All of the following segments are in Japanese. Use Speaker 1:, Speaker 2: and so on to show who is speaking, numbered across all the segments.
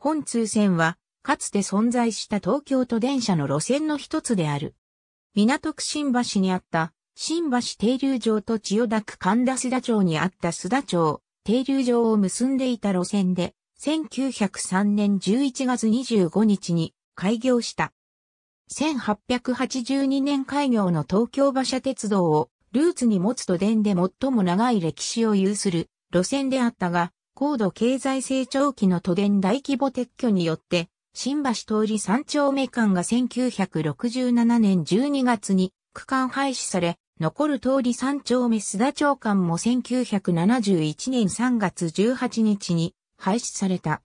Speaker 1: 本通線は、かつて存在した東京都電車の路線の一つである。港区新橋にあった、新橋停留場と千代田区神田須田町にあった須田町、停留場を結んでいた路線で、1903年11月25日に開業した。1882年開業の東京馬車鉄道をルーツに持つ都電で最も長い歴史を有する路線であったが、高度経済成長期の都電大規模撤去によって、新橋通り三丁目間が1967年12月に区間廃止され、残る通り三丁目須田町間も1971年3月18日に廃止された。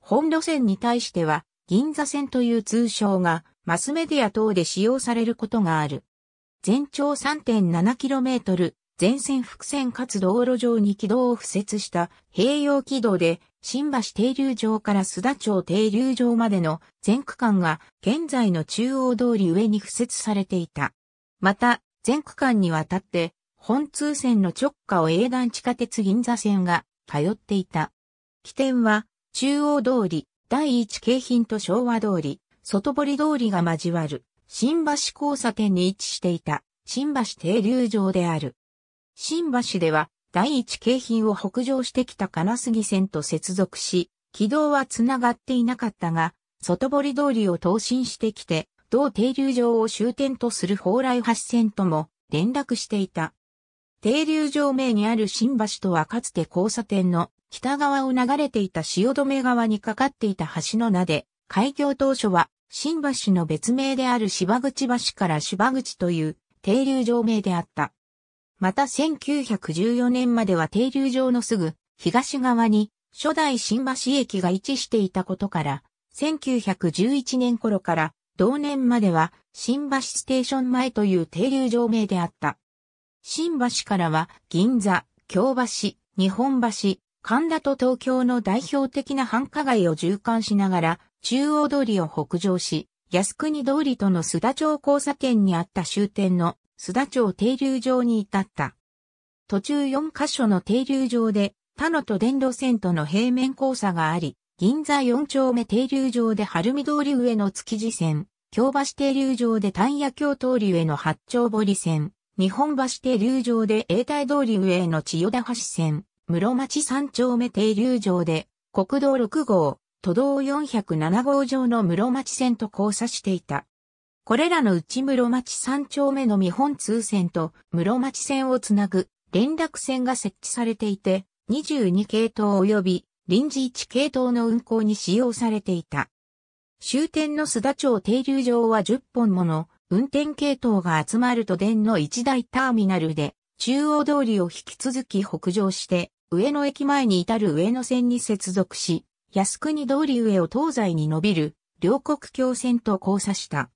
Speaker 1: 本路線に対しては、銀座線という通称がマスメディア等で使用されることがある。全長 3.7km、全線複線かつ道路上に軌道を敷設した併用軌道で、新橋停留場から須田町停留場までの全区間が現在の中央通り上に敷設されていた。また、全区間にわたって、本通線の直下を営団地下鉄銀座線が通っていた。起点は、中央通り、第一京浜と昭和通り、外堀通りが交わる、新橋交差点に位置していた、新橋停留場である。新橋では第一京浜を北上してきた金杉線と接続し、軌道は繋がっていなかったが、外堀通りを東進してきて、同停留場を終点とする蓬莱橋線とも連絡していた。停留場名にある新橋とはかつて交差点の北側を流れていた汐留川にかかっていた橋の名で、開業当初は新橋の別名である芝口橋から芝口という停留場名であった。また1914年までは停留場のすぐ東側に初代新橋駅が位置していたことから、1911年頃から同年までは新橋ステーション前という停留場名であった。新橋からは銀座、京橋、日本橋、神田と東京の代表的な繁華街を循環しながら中央通りを北上し、靖国通りとの須田町交差点にあった終点の須田町停留場に至った。途中4カ所の停留場で他野と電路線との平面交差があり、銀座4丁目停留場で晴海通り上の築地線、京橋停留場で丹野京通り上の八丁堀線、日本橋停留場で永代通り上の千代田橋線、室町3丁目停留場で国道6号、都道407号上の室町線と交差していた。これらの内室町三丁目の見本通線と室町線をつなぐ連絡線が設置されていて、22系統及び臨時1系統の運行に使用されていた。終点の須田町停留場は10本もの運転系統が集まる都電の一大ターミナルで、中央通りを引き続き北上して、上野駅前に至る上野線に接続し、靖国通り上を東西に伸びる両国橋線と交差した。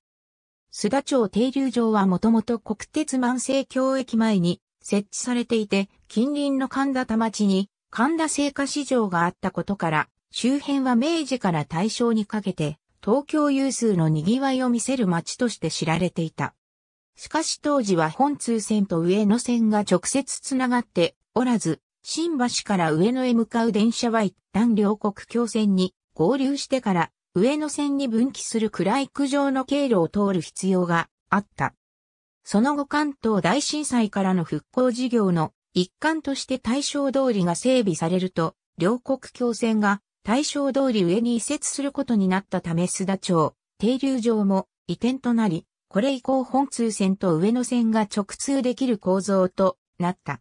Speaker 1: 須田町停留場はもともと国鉄万世橋駅前に設置されていて、近隣の神田田町に神田製菓市場があったことから、周辺は明治から大正にかけて、東京有数の賑わいを見せる街として知られていた。しかし当時は本通線と上野線が直接つながっておらず、新橋から上野へ向かう電車は一旦両国橋線に合流してから上野線に分岐する暗い区上の経路を通る必要があった。その後関東大震災からの復興事業の一環として大正通りが整備されると、両国共線が大正通り上に移設することになったため須田町、停留場も移転となり、これ以降本通線と上野線が直通できる構造となった。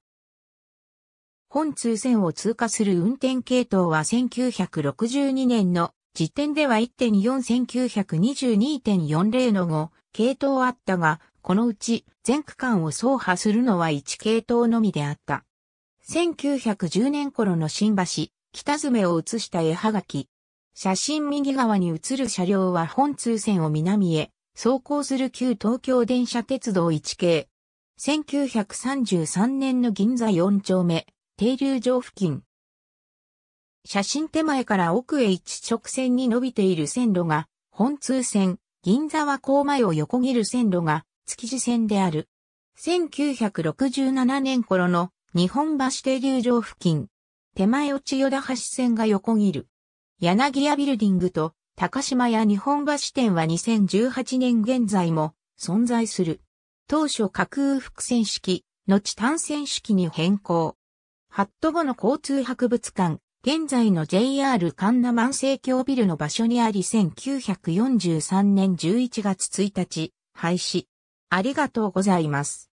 Speaker 1: 本通線を通過する運転系統は1962年の時点では1.41922.40の後、系統あったが、このうち全区間を走破するのは1系統のみであった。1910年頃の新橋、北爪を写した絵はがき。写真右側に写る車両は本通線を南へ走行する旧東京電車鉄道1系。1933年の銀座4丁目、停留場付近、写真手前から奥へ一直線に伸びている線路が、本通線、銀沢高前を横切る線路が、築地線である。1967年頃の日本橋停留場付近、手前を千代田橋線が横切る。柳屋ビルディングと高島屋日本橋店は2018年現在も存在する。当初架空複線式、後単線式に変更。ハット後の交通博物館、現在の JR 神田万世橋ビルの場所にあり1943年11月1日、廃止。ありがとうございます。